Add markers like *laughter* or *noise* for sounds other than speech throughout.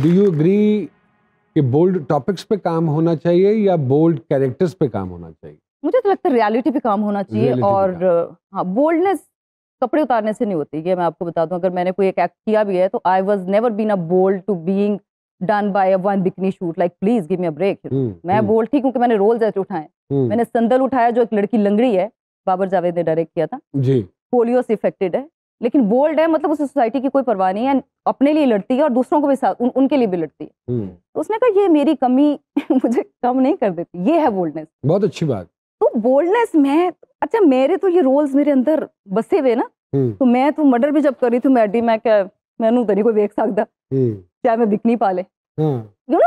Do you agree कि bold topics पे काम होना चाहिए या बोल्ड कैरेक्टर्स पे काम होना चाहिए मुझे तो लगता है रियलिटी पे काम होना चाहिए और हाँ बोल्डनेस कपड़े उतारने से नहीं होती ये मैं आपको बता दूं अगर मैंने कोई एक एक्ट किया भी है तो I was never been a bold to being done by a one bikini shoot like please give me a break मैं बोल्ड hmm. थी क्योंकि मैंने रोल ऐसे उठाए hmm. मैंने संदल उठाया जो एक लड़की लंगड़ी है बाबर जावेद ने डायरेक्ट किया था जी पोलियो से इफेक्टेड है लेकिन बोल्ड है मतलब उसे सोसाइटी की कोई परवाह नहीं है अपने लिए लड़ती है और दूसरों को भी साथ उन, उनके लिए भी लड़ती है हम्म। तो उसने कहा ये मेरी कमी *laughs* मुझे कम नहीं कर देती ये है बोल्डनेस बहुत अच्छी बात तो बोल्डनेस में अच्छा मेरे तो ये रोल्स मेरे अंदर बसे हुए ना हम्म। तो मैं तो मर्डर भी जब कर रही थी मैं अड्डी मैं क्या मैं तेरे को देख सकता हम्म। क्या मैं बिक नहीं पाले यू नो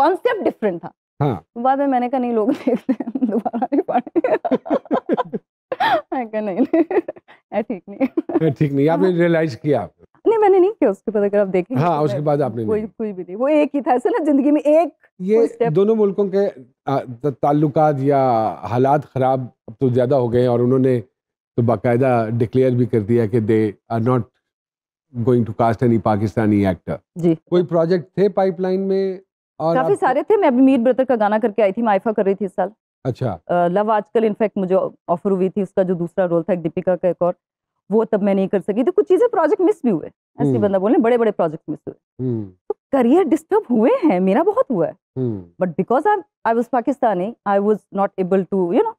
कॉन्सेप्ट डिफरेंट था हाँ। तो बाद में मैंने कहा नहीं लोग *laughs* देखते दोबारा नहीं पाने पढ़े *laughs* नहीं में ठीक नहीं आपने रियलाइज हाँ। किया नहीं मैंने नहीं किया उसके बाद अगर आप देखें हाँ तो उसके बाद आपने कोई कुछ भी नहीं वो एक ही था ऐसे ना जिंदगी में एक ये दोनों मुल्कों के ताल्लुक या हालात ख़राब अब तो ज़्यादा हो गए और उन्होंने तो बाकायदा डिक्लेयर भी कर दिया कि they are not going to cast any Pakistani actor जी कोई प्रोजेक्ट थे पाइपलाइन में और काफ़ी सारे थे मैं अभी मीर ब्रदर का गाना करके आई थी माइफा कर रही थी इस साल अच्छा लव आजकल इनफैक्ट मुझे ऑफर हुई थी उसका जो दूसरा रोल था दीपिका का एक और वो तब मैं नहीं कर सकी तो कुछ चीजें प्रोजेक्ट मिस भी हुए ऐसे हम्म। बंदा बोले बड़े बड़े प्रोजेक्ट मिस हुए हम्म। तो करियर डिस्टर्ब हुए हैं मेरा बहुत हुआ है but because I I was Pakistani I was not able to you know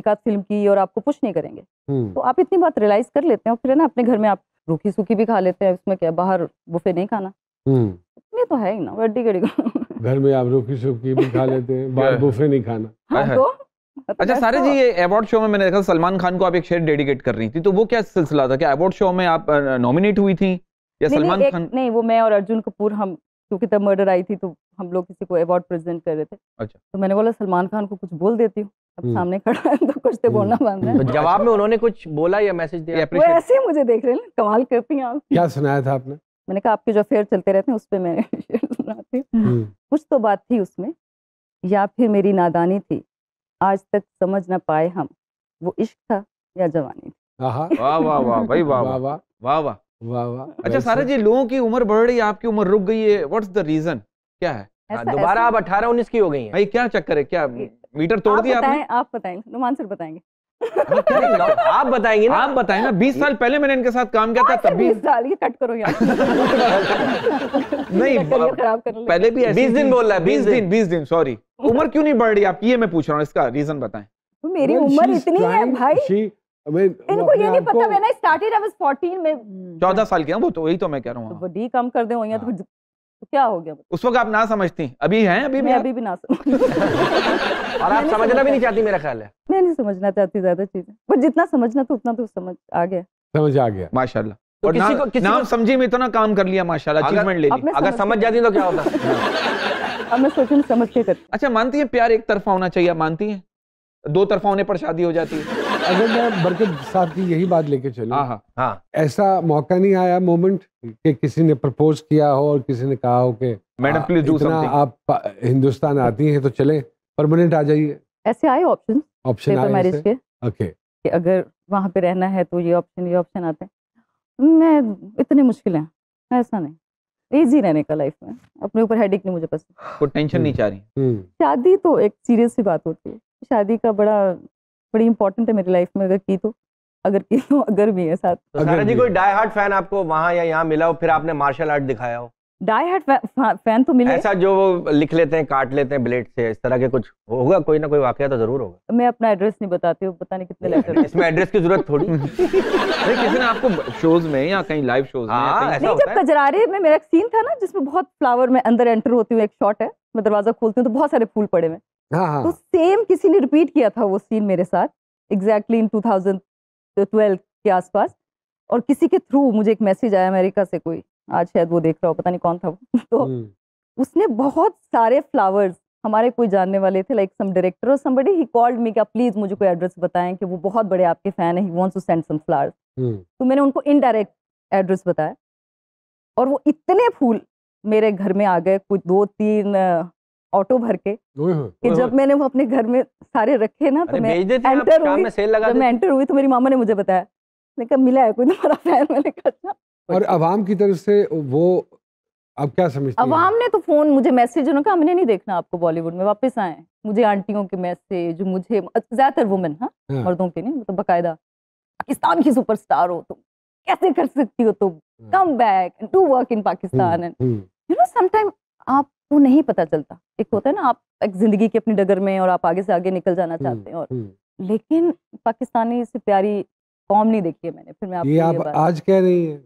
एक आध फिल्म की और आपको कुछ नहीं करेंगे हम्म। तो आप इतनी बात रियलाइज कर लेते हैं और फिर है ना अपने घर में आप रूखी सूखी भी खा लेते हैं उसमें क्या बाहर बुफे नहीं खाना इतने तो है ही ना गड्डी तो गड्डी घर में आप रूखी सूखी भी खा लेते हैं बाहर बुफे नहीं खाना हाँ तो मतलब अच्छा सारे तो जी ये अवार्ड शो में मैंने देखा सलमान खान को आप एक शेयर डेडिकेट कर रही थी तो वो क्या सिलसिला था क्या अवार्ड शो में आप नॉमिनेट हुई थी या सलमान खान नहीं वो मैं और अर्जुन कपूर हम क्योंकि तब मर्डर आई थी तो हम लोग किसी को अवार्ड प्रेजेंट कर रहे थे अच्छा तो मैंने बोला सलमान खान को कुछ बोल देती हूँ अब हम्म। सामने खड़ा है तो कुछ तो हम्म। बोलना बंद रहा है *laughs* जवाब में उन्होंने कुछ बोला या मैसेज दिया वो ऐसे ही मुझे देख रहे हैं कमाल करती हैं आप क्या सुनाया था आपने मैंने कहा आपके जो अफेयर चलते रहते हैं उस पर मैंने *laughs* सुनाती हूँ हम्म। कुछ तो बात थी उसमें या फिर मेरी नादानी थी आज तक समझ ना पाए हम वो इश्क था या जवानी थी वाह वाह वाह भाई वाह वाह वाह वाह वाह वाह अच्छा सारा जी लोगों की उम्र बढ़ रही है आपकी उम्र रुक गई है व्हाट्स द रीजन क्या है हाँ, दोबारा आप अठारह उन्नीस की हो गई हैं भाई क्या चक्कर है क्या मीटर तोड़ दिया आपने आप नुमान सर बताएंगे आप बताएंगे ना आप बताएं ना बीस साल पहले मैंने इनके साथ काम किया था तब बीस साल ये कट करो यार नहीं खराब कर पहले भी बीस दिन बोल रहा है बीस दिन बीस दिन सॉरी *laughs* उम्र क्यों नहीं बढ़ रही आपकी ये मैं पूछ रहा हूँ इसका रीजन बताएं तो मेरी उम्र इतनी है भाई इनको ये नहीं पता मैंने स्टार्टेड आई वाज 14 में 14 साल के हैं वो तो वही तो मैं कह रहा हूं तो वो डी कम कर दे हो या तो हाँ। तो क्या हो गया उस वक्त आप ना समझती अभी हैं अभी भी अभी भी ना *laughs* समझ और आप समझना भी नहीं चाहती मेरा ख्याल है मैं नहीं समझना चाहती ज्यादा चीजें पर जितना समझना था उतना तो समझ आ गया समझ आ गया माशाल्लाह तो और किसी को किसी नाम समझी में इतना तो काम कर लिया माशाल्लाह अचीवमेंट ले ली अगर समझ जाती तो क्या होता अब मैं सोचूं समझ के कर अच्छा मानती है प्यार एक तरफा होना चाहिए मानती है दो तरफा होने पर शादी हो जाती है अगर मैं बरकत साहब की यही बात लेके चलूं हाँ हाँ, हाँ। ऐसा मौका नहीं आया मोमेंट कि किसी ने प्रपोज किया हो और किसी ने कहा हो कि मैडम प्लीज डू समथिंग आप हिंदुस्तान आती हैं तो चले परमानेंट आ जाइए ऐसे आए ऑप्शन ऑप्शन आए मैरिज के ओके कि अगर वहाँ पे रहना है तो ये ऑप्शन ये ऑप्शन आते हैं मैं इतने मुश्किल हैं ऐसा नहीं इजी रहने का लाइफ में अपने ऊपर हेडेक नहीं मुझे पसंद कोई टेंशन नहीं चाह रही हम्म। शादी तो एक सीरियस सी बात होती है शादी का बड़ा बड़ी इंपॉर्टेंट है मेरी लाइफ में अगर की तो अगर की तो अगर भी है साथ तो सारा जी कोई डाई हार्ट फैन आपको वहाँ या यहाँ मिला हो फिर आपने मार्शल आर्ट दिखाया हो डाई हार्ट फैन तो मिले ऐसा जो वो लिख लेते हैं काट लेते हैं ब्लेड से इस तरह के कुछ होगा कोई ना कोई वाक्य तो जरूर होगा मैं अपना एड्रेस नहीं बताती हूँ पता नहीं कितने लेटर इसमें एड्रेस की जरूरत थोड़ी *laughs* नहीं किसी ने आपको शोज में या कहीं लाइव शोज में हाँ, नहीं जब कजरारे में मेरा एक सीन था ना जिसमें बहुत फ्लावर में अंदर एंटर होती हूँ एक शॉट है मैं दरवाजा खोलती हूँ तो बहुत सारे फूल पड़े हुए हाँ, हाँ। तो सेम किसी ने रिपीट किया था वो सीन मेरे साथ एग्जैक्टली इन टू के आसपास और किसी के थ्रू मुझे एक मैसेज आया अमेरिका से कोई आज शायद वो देख रहा हो पता नहीं कौन था वो *laughs* तो हम्म। उसने बहुत सारे फ्लावर्स हमारे कोई जानने वाले थे लाइक सम डायरेक्टर और समबडी ही कॉल्ड मी क्या प्लीज मुझे कोई एड्रेस बताएं कि वो बहुत बड़े आपके फैन है he wants to send some flowers तो मैंने उनको इनडायरेक्ट एड्रेस बताया और वो इतने फूल मेरे घर में आ गए कुछ दो तीन ऑटो भर के कि जब मैंने वो अपने घर में सारे रखे ना तो मैं एंटर हुई जब मैं एंटर हुई तो मेरी मामा ने मुझे बताया मैंने कहा मिला है कोई तुम्हारा फैन मैंने कहा अच्छा। और आवाम की तरफ से वो अब क्या समझते अवाम ने तो फोन मुझे मैसेज उन्होंने कहा हमने नहीं देखना आपको बॉलीवुड में वापस आए मुझे आंटियों के मैसेज मुझे ज्यादातर वुमेन हाँ, हाँ मर्दों के नहीं मतलब बाकायदा पाकिस्तान की सुपरस्टार हो तुम कैसे कर सकती हो तुम come back do work in Pakistan and you know sometime आप वो नहीं पता चलता एक हम्म। होता है ना आप एक जिंदगी के अपनी डगर में और आप आगे से आगे निकल जाना हम्म, चाहते हैं और हम्म। लेकिन पाकिस्तानी से प्यारी कॉम नहीं देखी है मैंने फिर मैं आपको ये आप ये आज कह रही है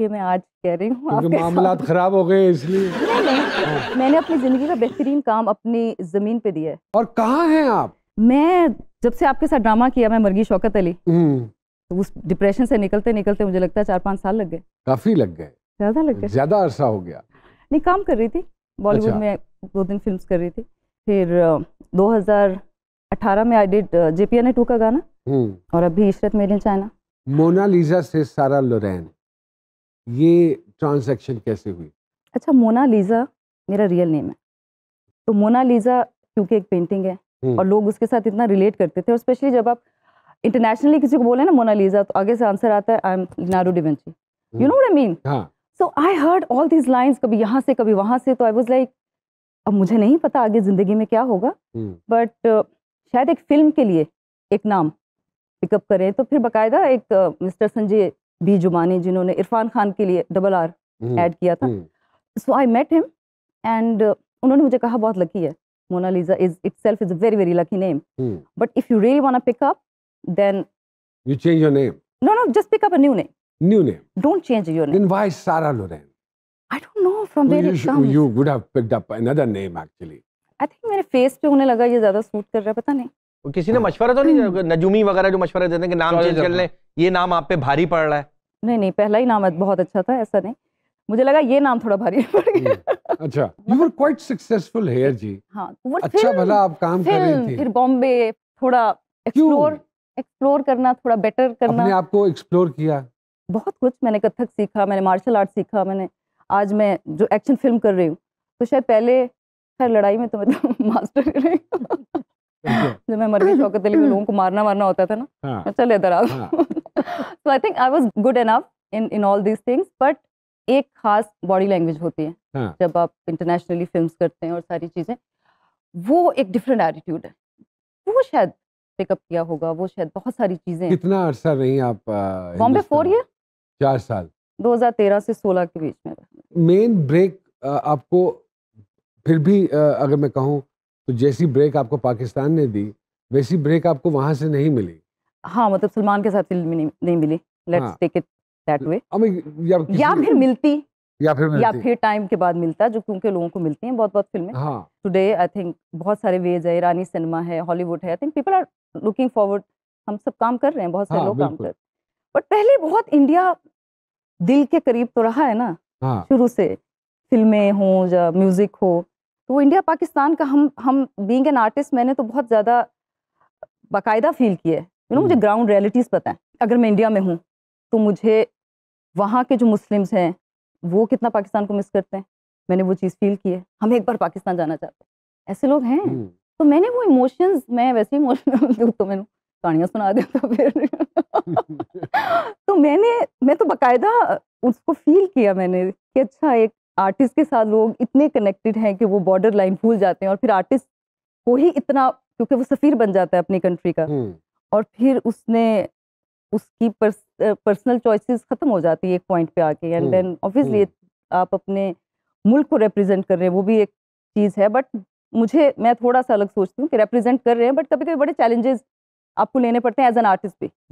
ये मैं आज कह रही हूँ मामला खराब हो गए इसलिए *laughs* हाँ। मैंने अपनी जिंदगी का बेहतरीन काम अपनी जमीन पे दिया है और कहाँ है आप मैं जब से आपके साथ ड्रामा किया मैं मरगी शौकत अली तो उस डिप्रेशन से निकलते निकलते मुझे लगता है चार पाँच साल लग गए काफी लग गए ज्यादा लग गए ज्यादा अरसा हो गया नहीं काम कर रही थी बॉलीवुड अच्छा। में दो दिन फिल्म कर रही थी फिर दो अठारह में आई डिड जेपी ने टू का गाना हम्म। और अभी इशरत मेरे चाइना मोनालिजा से सारा लोरेन ये ट्रांजैक्शन कैसे हुई अच्छा मोनालिजा मेरा रियल नेम है तो मोनालिजा क्योंकि एक पेंटिंग है हम्म। और लोग उसके साथ इतना रिलेट करते थे और स्पेशली जब आप इंटरनेशनली किसी को बोले ना मोनालिजा तो आगे से आंसर आता है आई एम नारू डिवेंची you know what I mean so I heard all these lines कभी यहाँ से कभी वहाँ से तो आई वॉज लाइक अब मुझे नहीं पता आगे ज़िंदगी में क्या होगा बट hmm. uh, शायद एक फिल्म के लिए एक नाम पिकअप करें तो फिर बकायदा एक मिस्टर संजय बी जुमानी जिन्होंने इरफान खान के लिए डबल आर एड किया था so I met him and उन्होंने मुझे कहा बहुत लकी है Mona Lisa is itself is a very very lucky name but if you really want pick up then you change your name no no just pick up a new name New name. Don't change your name. Then why Sarah Loren? I don't know from well, where it comes. You would have picked up another name actually. I think मेरे face पे होने लगा ये ज्यादा suit कर रहा है पता नहीं. किसी ने मशवरा तो नहीं hmm. नजूमी वगैरह जो मशवरा देते हैं कि नाम चेंज कर लें ये नाम आप पे भारी पड़ रहा है नहीं नहीं पहला ही नाम बहुत अच्छा था ऐसा नहीं मुझे लगा ये नाम थोड़ा भारी पड़ hmm. गया अच्छा you were quite successful here जी हां अच्छा भला आप काम कर रही थी फिर बॉम्बे थोड़ा एक्सप्लोर एक्सप्लोर करना थोड़ा बेटर करना आपने आपको एक्सप्लोर किया बहुत कुछ मैंने कथक सीखा मैंने मार्शल आर्ट सीखा मैंने आज मैं जो एक्शन फिल्म कर रही हूँ तो शायद पहले खैर लड़ाई में तो मैं तो मास्टर रही *laughs* जब मैं मर गई शौकत अली में लोगों को *clears throat* मारना मारना होता था ना हाँ, मैं चल इधर आओ so I think I was good enough in in all these things but एक खास बॉडी लैंग्वेज होती है हाँ, जब आप इंटरनेशनली फिल्म्स करते हैं और सारी चीज़ें वो एक डिफरेंट एटीट्यूड है वो शायद पिकअप किया होगा वो शायद बहुत सारी चीज़ें कितना अरसा रही आप बॉम्बे फोर ईयर चार साल 2013 से 16 के बीच में मेन ब्रेक आपको फिर भी अगर मैं कहूँ तो जैसी ब्रेक आपको पाकिस्तान ने दी वैसी ब्रेक आपको वहाँ से नहीं मिली हाँ मतलब सलमान के साथ फिल्म नहीं, मिली let's take it that way yeah, या फिर मिलती या फिर मिलती। या फिर टाइम के बाद मिलता जो क्योंकि लोगों को मिलती हैं बहुत बहुत फिल्में टुडे आई थिंक बहुत सारे वेज है रानी सिनेमा है हॉलीवुड है I think people are looking forward हम सब काम कर रहे हैं बहुत सारे हाँ, लोग काम कर रहे हैं बट पहले बहुत इंडिया दिल के करीब तो रहा है ना हाँ। शुरू से फिल्में हों या म्यूजिक हो तो वो इंडिया पाकिस्तान का हम हम बींग एन आर्टिस्ट मैंने तो बहुत ज़्यादा बाकायदा फील किया है यू नो मुझे ग्राउंड हम्म। रियलिटीज़ पता है अगर मैं इंडिया में हूँ तो मुझे वहाँ के जो मुस्लिम्स हैं वो कितना पाकिस्तान को मिस करते हैं मैंने वो चीज़ फील की है हम एक बार पाकिस्तान जाना चाहते हैं ऐसे लोग हैं हम्म। तो मैंने वो इमोशंस मैं वैसे इमोशनल *laughs* तो मैंने कहानियां सुना दे तो फिर तो मैंने मैं तो बकायदा उसको फील किया मैंने कि अच्छा एक आर्टिस्ट के साथ लोग इतने कनेक्टेड हैं कि वो बॉर्डर लाइन भूल जाते हैं और फिर आर्टिस्ट को ही इतना क्योंकि वो सफ़ीर बन जाता है अपनी कंट्री का हम्म। और फिर उसने उसकी पर्स, पर्सनल चॉइसेस ख़त्म हो जाती है एक पॉइंट पे आके एंड देन ऑब्वियसली आप अपने मुल्क को रिप्रेजेंट कर रहे हैं वो भी एक चीज़ है बट मुझे मैं थोड़ा सा अलग सोचती हूँ कि रिप्रेजेंट कर रहे हैं बट कभी कभी बड़े चैलेंजेस आपको लेने पड़ते हैं एज एन आर्टिस्ट भी